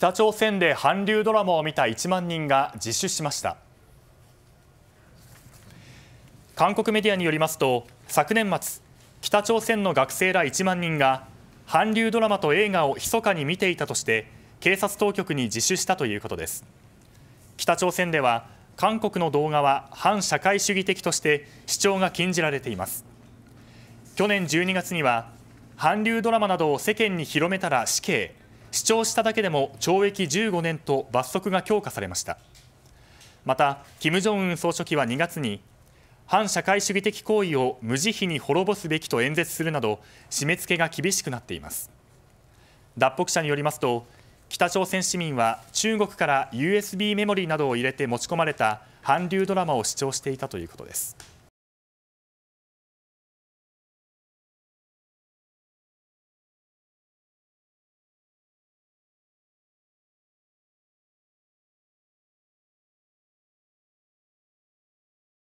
北朝鮮で韓流ドラマを見た1万人が自首しました韓国メディアによりますと昨年末北朝鮮の学生ら1万人が韓流ドラマと映画を密かに見ていたとして警察当局に自首したということです北朝鮮では韓国の動画は反社会主義的として視聴が禁じられています去年12月には韓流ドラマなどを世間に広めたら死刑主張しただけでも懲役15年と罰則が強化されましたまた金正恩総書記は2月に反社会主義的行為を無慈悲に滅ぼすべきと演説するなど締め付けが厳しくなっています脱北者によりますと北朝鮮市民は中国から USB メモリーなどを入れて持ち込まれた韓流ドラマを視聴していたということです。